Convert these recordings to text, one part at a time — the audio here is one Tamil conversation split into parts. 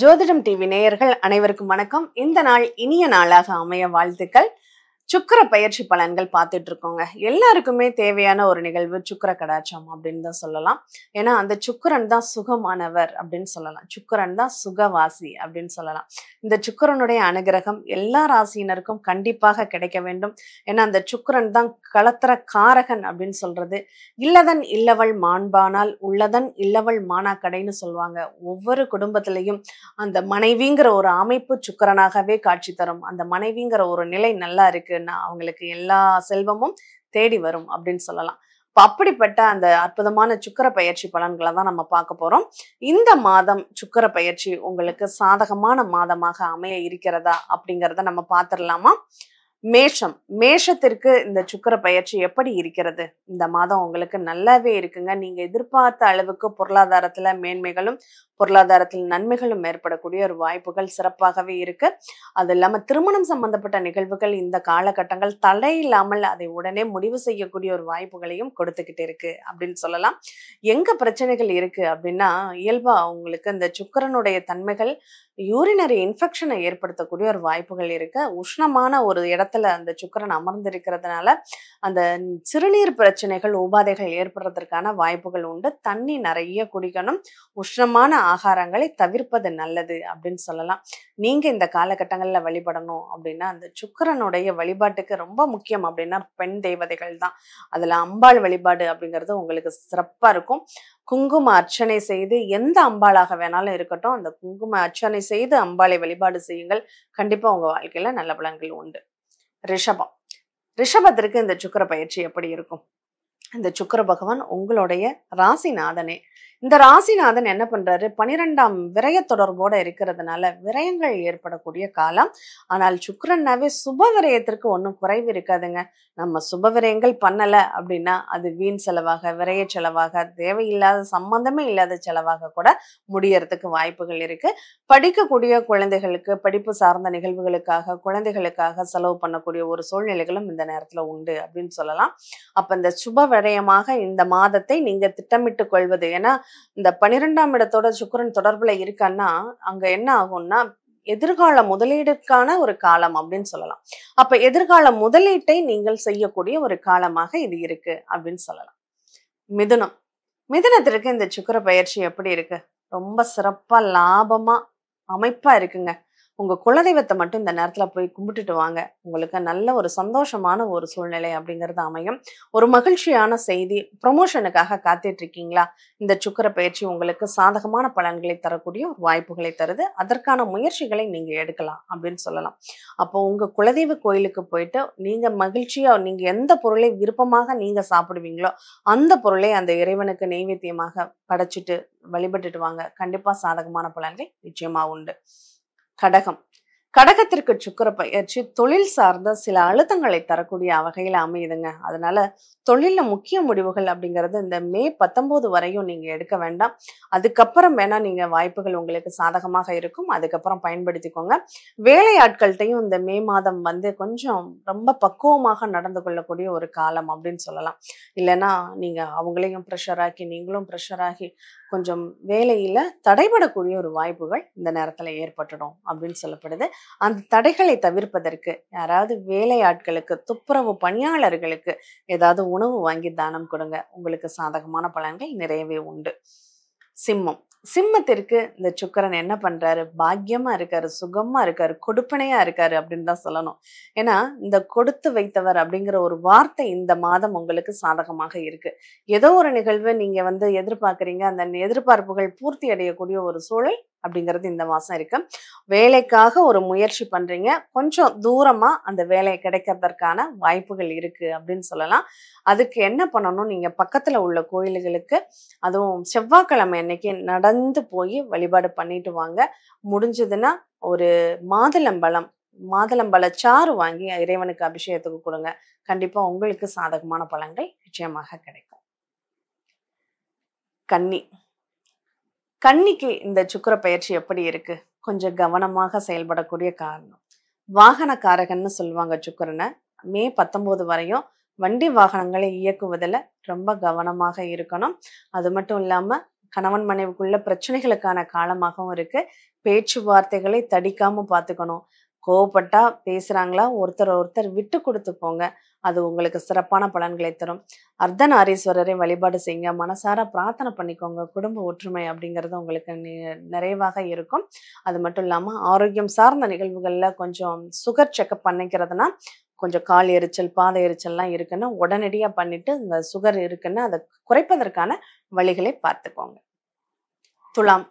ஜோதிடம் டிவி நேயர்கள் அனைவருக்கும் வணக்கம் இந்த நாள் இனிய நாளாக அமைய வாழ்த்துக்கள் சுக்கர பயிற்சி பலன்கள் பார்த்துட்டு இருக்கோங்க எல்லாருக்குமே தேவையான ஒரு நிகழ்வு சுக்கர கடாச்சம் அப்படின்னு தான் சொல்லலாம் ஏன்னா அந்த சுக்கரன் தான் சுகமானவர் அப்படின்னு சொல்லலாம் சுக்கரன் தான் சுகவாசி அப்படின்னு சொல்லலாம் இந்த சுக்கரனுடைய அனுகிரகம் எல்லா ராசியினருக்கும் கண்டிப்பாக கிடைக்க வேண்டும் ஏன்னா அந்த சுக்கரன் தான் களத்திர காரகன் அப்படின்னு சொல்றது இல்லதன் இல்லவள் மாண்பானால் உள்ளதன் இல்லவள் மானாக்கடைன்னு சொல்லுவாங்க ஒவ்வொரு குடும்பத்திலையும் அந்த மனைவிங்கிற ஒரு அமைப்பு சுக்கரனாகவே காட்சி தரும் அந்த மனைவிங்கிற ஒரு நிலை நல்லா இருக்கு இருக்குன்னா அவங்களுக்கு எல்லா செல்வமும் தேடி வரும் அப்படின்னு சொல்லலாம் இப்போ அப்படிப்பட்ட அந்த அற்புதமான சுக்கர பயிற்சி பலன்களை தான் நம்ம பார்க்க போகிறோம் இந்த மாதம் சுக்கர பயிற்சி உங்களுக்கு சாதகமான மாதமாக அமைய இருக்கிறதா அப்படிங்கிறத நம்ம பார்த்துடலாமா மேஷம் மேஷத்திற்கு இந்த சுக்கர பயிற்சி எப்படி இருக்கிறது இந்த மாதம் உங்களுக்கு நல்லாவே இருக்குங்க நீங்க எதிர்பார்த்த அளவுக்கு பொருளாதாரத்துல மேன்மைகளும் பொருளாதாரத்தில் நன்மைகளும் ஏற்படக்கூடிய ஒரு வாய்ப்புகள் சிறப்பாகவே இருக்கு அது இல்லாம திருமணம் சம்பந்தப்பட்ட நிகழ்வுகள் இந்த காலகட்டங்கள் தடை இல்லாமல் அதை உடனே முடிவு செய்யக்கூடிய ஒரு வாய்ப்புகளையும் கொடுத்துக்கிட்டு இருக்கு அப்படின்னு சொல்லலாம் எங்க பிரச்சனைகள் இருக்கு அப்படின்னா இயல்பா உங்களுக்கு இந்த சுக்கரனுடைய தன்மைகள் யூரினரி இன்ஃபெக்ஷனை ஏற்படுத்தக்கூடிய ஒரு வாய்ப்புகள் இருக்கு உஷ்ணமான ஒரு இடத்த இடத்துல அந்த சுக்கரன் அமர்ந்து இருக்கிறதுனால அந்த சிறுநீர் பிரச்சனைகள் உபாதைகள் ஏற்படுறதற்கான வாய்ப்புகள் உண்டு தண்ணி நிறைய குடிக்கணும் உஷ்ணமான ஆகாரங்களை தவிர்ப்பது நல்லது அப்படின்னு சொல்லலாம் நீங்க இந்த காலகட்டங்களில் வழிபடணும் அப்படின்னா அந்த சுக்கரனுடைய வழிபாட்டுக்கு ரொம்ப முக்கியம் அப்படின்னா பெண் தேவதைகள் தான் அதுல அம்பாள் வழிபாடு அப்படிங்கிறது உங்களுக்கு சிறப்பா இருக்கும் குங்கும அர்ச்சனை செய்து எந்த அம்பாளாக வேணாலும் இருக்கட்டும் அந்த குங்கும அர்ச்சனை செய்து அம்பாளை வழிபாடு செய்யுங்கள் கண்டிப்பா உங்க வாழ்க்கையில நல்ல பலன்கள் உண்டு ரிஷபம் ரிஷபத்திற்கு இந்த சுக்கர பயிற்சி எப்படி இருக்கும் இந்த சுக்கர பகவான் உங்களுடைய ராசிநாதனே இந்த ராசிநாதன் என்ன பண்றாரு பனிரெண்டாம் விரய தொடர்போட இருக்கிறதுனால விரயங்கள் ஏற்படக்கூடிய காலம் ஆனால் சுக்கரன்னாவே சுப விரயத்திற்கு ஒன்றும் குறைவு இருக்காதுங்க நம்ம சுப விரயங்கள் பண்ணலை அப்படின்னா அது வீண் செலவாக விரய செலவாக தேவையில்லாத சம்பந்தமே இல்லாத செலவாக கூட முடியறதுக்கு வாய்ப்புகள் இருக்கு படிக்கக்கூடிய குழந்தைகளுக்கு படிப்பு சார்ந்த நிகழ்வுகளுக்காக குழந்தைகளுக்காக செலவு பண்ணக்கூடிய ஒரு சூழ்நிலைகளும் இந்த நேரத்தில் உண்டு அப்படின்னு சொல்லலாம் அப்போ இந்த சுப விரயமாக இந்த மாதத்தை நீங்க திட்டமிட்டு கொள்வது ஏன்னா இந்த பனிரெண்டாம் இடத்தோட சுக்கரன் தொடர்புல இருக்கான்னா அங்க என்ன ஆகும்னா எதிர்கால முதலீடுக்கான ஒரு காலம் அப்படின்னு சொல்லலாம் அப்ப எதிர்கால முதலீட்டை நீங்கள் செய்யக்கூடிய ஒரு காலமாக இது இருக்கு அப்படின்னு சொல்லலாம் மிதுனம் மிதுனத்திற்கு இந்த சுக்கர பயிற்சி எப்படி இருக்கு ரொம்ப சிறப்பா லாபமா அமைப்பா இருக்குங்க உங்கள் குலதெய்வத்தை மட்டும் இந்த நேரத்தில் போய் கும்பிட்டுட்டு வாங்க உங்களுக்கு நல்ல ஒரு சந்தோஷமான ஒரு சூழ்நிலை அப்படிங்கிறது அமையும் ஒரு மகிழ்ச்சியான செய்தி ப்ரொமோஷனுக்காக இருக்கீங்களா இந்த சுக்கர பயிற்சி உங்களுக்கு சாதகமான பலன்களை தரக்கூடிய ஒரு வாய்ப்புகளை தருது அதற்கான முயற்சிகளை நீங்கள் எடுக்கலாம் அப்படின்னு சொல்லலாம் அப்போ உங்கள் குலதெய்வ கோயிலுக்கு போயிட்டு நீங்கள் மகிழ்ச்சியாக நீங்கள் எந்த பொருளை விருப்பமாக நீங்கள் சாப்பிடுவீங்களோ அந்த பொருளை அந்த இறைவனுக்கு நெய்வேத்தியமாக படைச்சிட்டு வழிபட்டுட்டு வாங்க கண்டிப்பாக சாதகமான பலன்கள் நிச்சயமாக உண்டு கடகம் கடகத்திற்கு சுக்கர பயிற்சி தொழில் சார்ந்த சில அழுத்தங்களை தரக்கூடிய வகையில் அமையுதுங்க அதனால தொழில முக்கிய முடிவுகள் அப்படிங்கிறது இந்த மே பத்தொன்பது வரையும் நீங்க எடுக்க வேண்டாம் அதுக்கப்புறம் வேணா நீங்க வாய்ப்புகள் உங்களுக்கு சாதகமாக இருக்கும் அதுக்கப்புறம் பயன்படுத்திக்கோங்க வேலை வேலையாட்கள்கிட்டையும் இந்த மே மாதம் வந்து கொஞ்சம் ரொம்ப பக்குவமாக நடந்து கொள்ளக்கூடிய ஒரு காலம் அப்படின்னு சொல்லலாம் இல்லைன்னா நீங்க அவங்களையும் ப்ரெஷர் ஆக்கி நீங்களும் ப்ரெஷர் ஆகி கொஞ்சம் வேலையில தடைபடக்கூடிய ஒரு வாய்ப்புகள் இந்த நேரத்துல ஏற்பட்டுடும் அப்படின்னு சொல்லப்படுது அந்த தடைகளை தவிர்ப்பதற்கு யாராவது வேலையாட்களுக்கு துப்புரவு பணியாளர்களுக்கு ஏதாவது உணவு வாங்கி தானம் கொடுங்க உங்களுக்கு சாதகமான பலன்கள் நிறையவே உண்டு சிம்மம் சிம்மத்திற்கு இந்த சுக்கரன் என்ன பண்றாரு பாக்கியமா இருக்காரு சுகமா இருக்காரு கொடுப்பனையா இருக்காரு அப்படின்னு தான் சொல்லணும் ஏன்னா இந்த கொடுத்து வைத்தவர் அப்படிங்கிற ஒரு வார்த்தை இந்த மாதம் உங்களுக்கு சாதகமாக இருக்கு ஏதோ ஒரு நிகழ்வு நீங்க வந்து எதிர்பார்க்குறீங்க அந்த எதிர்பார்ப்புகள் பூர்த்தி அடையக்கூடிய ஒரு சூழல் அப்படிங்கிறது இந்த மாதம் இருக்கு வேலைக்காக ஒரு முயற்சி பண்றீங்க கொஞ்சம் தூரமா அந்த வேலை கிடைக்கிறதற்கான வாய்ப்புகள் இருக்கு அப்படின்னு சொல்லலாம் அதுக்கு என்ன பண்ணணும் நீங்க பக்கத்துல உள்ள கோயில்களுக்கு அதுவும் செவ்வாய்க்கிழமை அன்னைக்கு நடந்து போய் வழிபாடு பண்ணிட்டு வாங்க முடிஞ்சதுன்னா ஒரு மாதுளம்பழம் மாதுளம்பழ சாறு வாங்கி இறைவனுக்கு அபிஷேகத்துக்கு கொடுங்க கண்டிப்பா உங்களுக்கு சாதகமான பழங்கள் நிச்சயமாக கிடைக்கும் கன்னி கன்னிக்கு இந்த சுக்கர பயிற்சி எப்படி இருக்கு கொஞ்சம் கவனமாக செயல்படக்கூடிய காரணம் வாகன காரகன்னு சொல்லுவாங்க சுக்கரனை மே பத்தொம்போது வரையும் வண்டி வாகனங்களை இயக்குவதில் ரொம்ப கவனமாக இருக்கணும் அது மட்டும் இல்லாமல் கணவன் மனைவிக்குள்ள பிரச்சனைகளுக்கான காலமாகவும் இருக்கு பேச்சுவார்த்தைகளை தடிக்காம பார்த்துக்கணும் கோவப்பட்டா பேசுறாங்களா ஒருத்தர் ஒருத்தர் விட்டு கொடுத்து போங்க அது உங்களுக்கு சிறப்பான பலன்களை தரும் அர்த்தநாரீஸ்வரரை வழிபாடு செய்யுங்க மனசார பிரார்த்தனை பண்ணிக்கோங்க குடும்ப ஒற்றுமை அப்படிங்கிறது உங்களுக்கு நிறைவாக இருக்கும் அது மட்டும் இல்லாமல் ஆரோக்கியம் சார்ந்த நிகழ்வுகளில் கொஞ்சம் சுகர் செக்கப் பண்ணிக்கிறதுனா கொஞ்சம் கால் எரிச்சல் பாத எரிச்சல்லாம் இருக்குன்னா உடனடியாக பண்ணிட்டு இந்த சுகர் இருக்குன்னா அதை குறைப்பதற்கான வழிகளை பார்த்துக்கோங்க துலாம்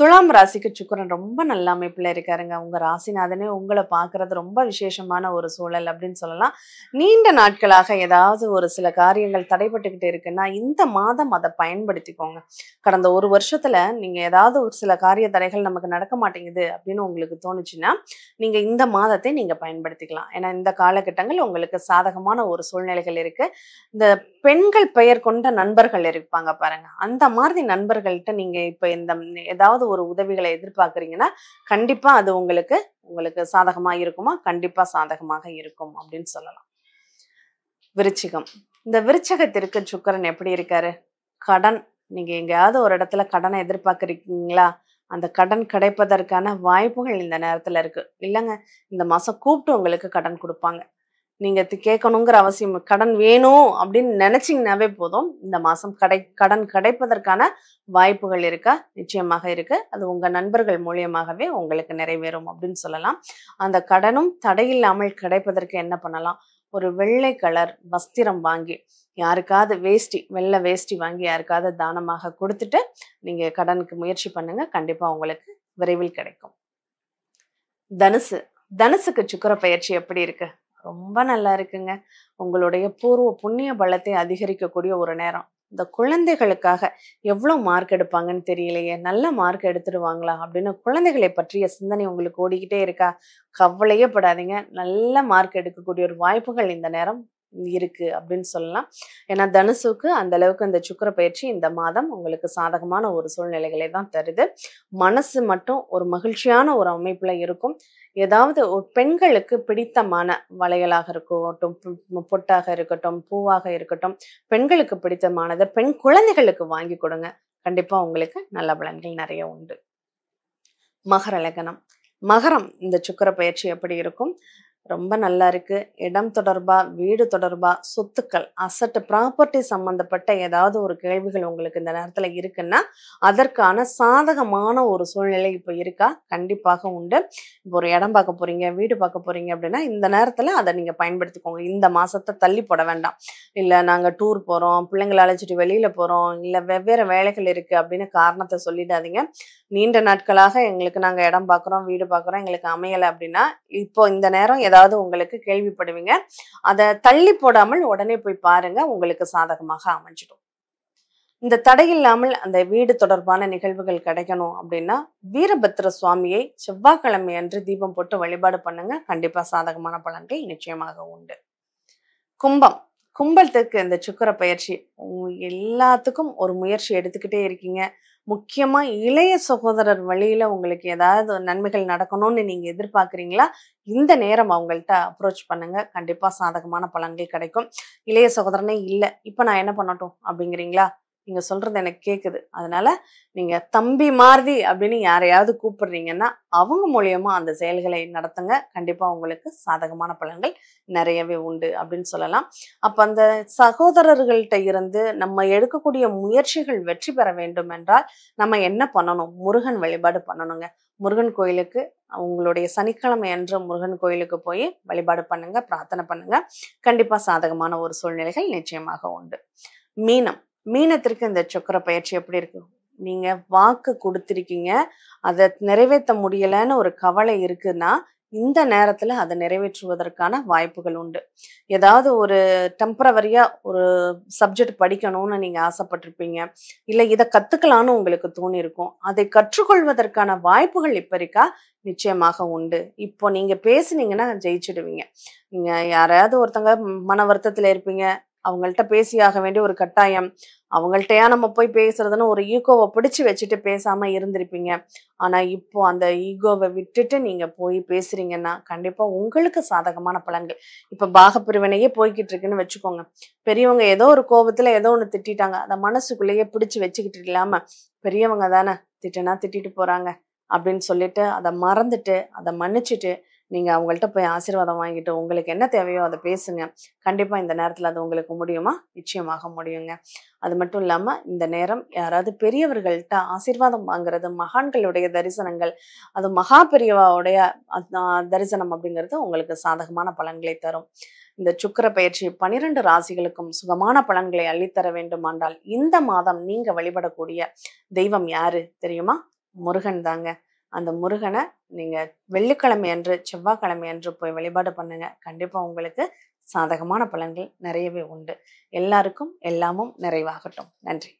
துலாம் ராசிக்கு சுக்கரன் ரொம்ப நல்ல அமைப்பில் இருக்காருங்க உங்க ராசிநாதனே உங்களை பார்க்கறது ரொம்ப விசேஷமான ஒரு சூழல் அப்படின்னு சொல்லலாம் நீண்ட நாட்களாக ஏதாவது ஒரு சில காரியங்கள் தடைப்பட்டுக்கிட்டு இருக்குன்னா இந்த மாதம் அதை பயன்படுத்திக்கோங்க கடந்த ஒரு வருஷத்துல நீங்க ஏதாவது ஒரு சில காரிய தடைகள் நமக்கு நடக்க மாட்டேங்குது அப்படின்னு உங்களுக்கு தோணுச்சுன்னா நீங்க இந்த மாதத்தை நீங்க பயன்படுத்திக்கலாம் ஏன்னா இந்த காலகட்டங்கள் உங்களுக்கு சாதகமான ஒரு சூழ்நிலைகள் இருக்கு இந்த பெண்கள் பெயர் கொண்ட நண்பர்கள் இருப்பாங்க பாருங்க அந்த மாதிரி நண்பர்கள்ட்ட நீங்க இப்ப இந்த ஏதாவது ஏதாவது ஒரு உதவிகளை எதிர்பார்க்குறீங்கன்னா கண்டிப்பாக அது உங்களுக்கு உங்களுக்கு சாதகமாக இருக்குமா கண்டிப்பாக சாதகமாக இருக்கும் அப்படின்னு சொல்லலாம் விருச்சிகம் இந்த விருச்சகத்திற்கு சுக்கரன் எப்படி இருக்காரு கடன் நீங்கள் எங்கேயாவது ஒரு இடத்துல கடனை எதிர்பார்க்குறீங்களா அந்த கடன் கிடைப்பதற்கான வாய்ப்புகள் இந்த நேரத்தில் இருக்குது இல்லைங்க இந்த மாதம் கூப்பிட்டு உங்களுக்கு கடன் கொடுப்பாங்க நீங்கள் கேட்கணுங்கிற அவசியம் கடன் வேணும் அப்படின்னு நினச்சிங்கனாவே போதும் இந்த மாதம் கடை கடன் கிடைப்பதற்கான வாய்ப்புகள் இருக்கா நிச்சயமாக இருக்குது அது உங்கள் நண்பர்கள் மூலியமாகவே உங்களுக்கு நிறைவேறும் அப்படின்னு சொல்லலாம் அந்த கடனும் தடையில்லாமல் கிடைப்பதற்கு என்ன பண்ணலாம் ஒரு வெள்ளை கலர் வஸ்திரம் வாங்கி யாருக்காவது வேஷ்டி வெள்ளை வேஷ்டி வாங்கி யாருக்காவது தானமாக கொடுத்துட்டு நீங்கள் கடனுக்கு முயற்சி பண்ணுங்கள் கண்டிப்பாக உங்களுக்கு விரைவில் கிடைக்கும் தனுசு தனுசுக்கு சுக்கர பயிற்சி எப்படி இருக்குது ரொம்ப நல்லா இருக்குங்க உங்களுடைய பூர்வ புண்ணிய பலத்தை அதிகரிக்கக்கூடிய ஒரு நேரம் இந்த குழந்தைகளுக்காக எவ்வளோ மார்க் எடுப்பாங்கன்னு தெரியலையே நல்ல மார்க் எடுத்துடுவாங்களா அப்படின்னு குழந்தைகளை பற்றிய சிந்தனை உங்களுக்கு ஓடிக்கிட்டே இருக்கா கவலையே படாதீங்க நல்ல மார்க் எடுக்கக்கூடிய ஒரு வாய்ப்புகள் இந்த நேரம் இருக்கு அப்படின்னு சொல்லலாம் ஏன்னா தனுசுக்கு அந்த அளவுக்கு இந்த சுக்கர பயிற்சி இந்த மாதம் உங்களுக்கு சாதகமான ஒரு சூழ்நிலைகளை தான் தருது மனசு மட்டும் ஒரு மகிழ்ச்சியான ஒரு அமைப்புல இருக்கும் ஏதாவது ஒரு பெண்களுக்கு பிடித்தமான வளையலாக இருக்கட்டும் பொட்டாக இருக்கட்டும் பூவாக இருக்கட்டும் பெண்களுக்கு பிடித்தமானதை பெண் குழந்தைகளுக்கு வாங்கி கொடுங்க கண்டிப்பா உங்களுக்கு நல்ல பலன்கள் நிறைய உண்டு மகர லகனம் மகரம் இந்த சுக்கர பயிற்சி எப்படி இருக்கும் ரொம்ப நல்லா இருக்கு இடம் தொடர்பா வீடு தொடர்பா சொத்துக்கள் அசட் ப்ராப்பர்ட்டி சம்பந்தப்பட்ட ஏதாவது ஒரு கேள்விகள் உங்களுக்கு இந்த நேரத்தில் இருக்குன்னா அதற்கான சாதகமான ஒரு சூழ்நிலை இப்போ இருக்கா கண்டிப்பாக உண்டு இப்போ ஒரு இடம் பார்க்க போறீங்க வீடு பார்க்க போறீங்க அப்படின்னா இந்த நேரத்தில் அதை நீங்கள் பயன்படுத்திக்கோங்க இந்த மாசத்தை தள்ளி போட வேண்டாம் இல்லை நாங்கள் டூர் போகிறோம் பிள்ளைங்களை அழைச்சிட்டு வெளியில போகிறோம் இல்லை வெவ்வேறு வேலைகள் இருக்கு அப்படின்னு காரணத்தை சொல்லிடாதீங்க நீண்ட நாட்களாக எங்களுக்கு நாங்கள் இடம் பார்க்குறோம் வீடு பார்க்குறோம் எங்களுக்கு அமையலை அப்படின்னா இப்போ இந்த நேரம் ஏதாவது உங்களுக்கு கேள்விப்படுவீங்க அதை தள்ளி போடாமல் உடனே போய் பாருங்க உங்களுக்கு சாதகமாக அமைஞ்சிடும் இந்த தடை இல்லாமல் அந்த வீடு தொடர்பான நிகழ்வுகள் கிடைக்கணும் அப்படின்னா வீரபத்ர சுவாமியை செவ்வாய்க்கிழமை அன்று தீபம் போட்டு வழிபாடு பண்ணுங்க கண்டிப்பா சாதகமான பலன்கள் நிச்சயமாக உண்டு கும்பம் கும்பலத்துக்கு இந்த சுக்கர பயிற்சி எல்லாத்துக்கும் ஒரு முயற்சி எடுத்துக்கிட்டே இருக்கீங்க முக்கியமாக இளைய சகோதரர் வழியில் உங்களுக்கு ஏதாவது நன்மைகள் நடக்கணும்னு நீங்கள் எதிர்பார்க்குறீங்களா இந்த நேரம் அவங்கள்ட்ட அப்ரோச் பண்ணுங்கள் கண்டிப்பாக சாதகமான பலன்கள் கிடைக்கும் இளைய சகோதரனே இல்லை இப்போ நான் என்ன பண்ணட்டும் அப்படிங்கிறீங்களா நீங்கள் சொல்கிறது எனக்கு கேட்குது அதனால் நீங்கள் தம்பி மாறுதி அப்படின்னு யாரையாவது கூப்பிடுறீங்கன்னா அவங்க மூலியமாக அந்த செயல்களை நடத்துங்க கண்டிப்பாக உங்களுக்கு சாதகமான பலன்கள் நிறையவே உண்டு அப்படின்னு சொல்லலாம் அப்போ அந்த சகோதரர்கள்ட்ட இருந்து நம்ம எடுக்கக்கூடிய முயற்சிகள் வெற்றி பெற வேண்டும் என்றால் நம்ம என்ன பண்ணணும் முருகன் வழிபாடு பண்ணணுங்க முருகன் கோயிலுக்கு உங்களுடைய சனிக்கிழமை அன்று முருகன் கோயிலுக்கு போய் வழிபாடு பண்ணுங்க பிரார்த்தனை பண்ணுங்க கண்டிப்பாக சாதகமான ஒரு சூழ்நிலைகள் நிச்சயமாக உண்டு மீனம் மீனத்திற்கு இந்த சக்கர பயிற்சி எப்படி இருக்கு நீங்க வாக்கு கொடுத்துருக்கீங்க அதை நிறைவேற்ற முடியலன்னு ஒரு கவலை இருக்குன்னா இந்த நேரத்துல அதை நிறைவேற்றுவதற்கான வாய்ப்புகள் உண்டு ஏதாவது ஒரு டெம்பரவரியா ஒரு சப்ஜெக்ட் படிக்கணும்னு நீங்க ஆசைப்பட்டிருப்பீங்க இல்லை இதை கற்றுக்கலான்னு உங்களுக்கு தோணி இருக்கும் அதை கற்றுக்கொள்வதற்கான வாய்ப்புகள் இப்ப இருக்கா நிச்சயமாக உண்டு இப்போ நீங்க பேசுனீங்கன்னா ஜெயிச்சிடுவீங்க நீங்க யாரையாவது ஒருத்தங்க மன வருத்தத்துல இருப்பீங்க அவங்கள்ட்ட பேசியாக வேண்டிய ஒரு கட்டாயம் அவங்கள்ட்டயா நம்ம போய் பேசுறதுன்னு ஒரு ஈகோவை பிடிச்சி வச்சுட்டு பேசாம இருந்திருப்பீங்க ஆனா இப்போ அந்த ஈகோவை விட்டுட்டு நீங்க போய் பேசுறீங்கன்னா கண்டிப்பா உங்களுக்கு சாதகமான பலன்கள் இப்ப பாகப்பிரிவினையே போய்கிட்டு இருக்குன்னு வச்சுக்கோங்க பெரியவங்க ஏதோ ஒரு கோபத்துல ஏதோ ஒண்ணு திட்டாங்க அதை மனசுக்குள்ளேயே பிடிச்சு வச்சுக்கிட்டு இல்லாம பெரியவங்க தானே திட்டனா திட்டிட்டு போறாங்க அப்படின்னு சொல்லிட்டு அதை மறந்துட்டு அதை மன்னிச்சுட்டு நீங்கள் அவங்கள்ட்ட போய் ஆசீர்வாதம் வாங்கிட்டு உங்களுக்கு என்ன தேவையோ அதை பேசுங்க கண்டிப்பாக இந்த நேரத்தில் அது உங்களுக்கு முடியுமா நிச்சயமாக முடியுங்க அது மட்டும் இல்லாமல் இந்த நேரம் யாராவது பெரியவர்கள்ட்ட ஆசீர்வாதம் வாங்குறது மகான்களுடைய தரிசனங்கள் அது மகா பெரியவாவுடைய தரிசனம் அப்படிங்கிறது உங்களுக்கு சாதகமான பலன்களை தரும் இந்த சுக்கர பயிற்சி பனிரெண்டு ராசிகளுக்கும் சுகமான பலன்களை அள்ளித்தர வேண்டுமானால் இந்த மாதம் நீங்க வழிபடக்கூடிய தெய்வம் யாரு தெரியுமா முருகன் தாங்க அந்த முருகனை நீங்கள் வெள்ளிக்கிழமை அன்று செவ்வாய்க்கிழமை அன்று போய் வழிபாடு பண்ணுங்க கண்டிப்பாக உங்களுக்கு சாதகமான பலன்கள் நிறையவே உண்டு எல்லாருக்கும் எல்லாமும் நிறைவாகட்டும் நன்றி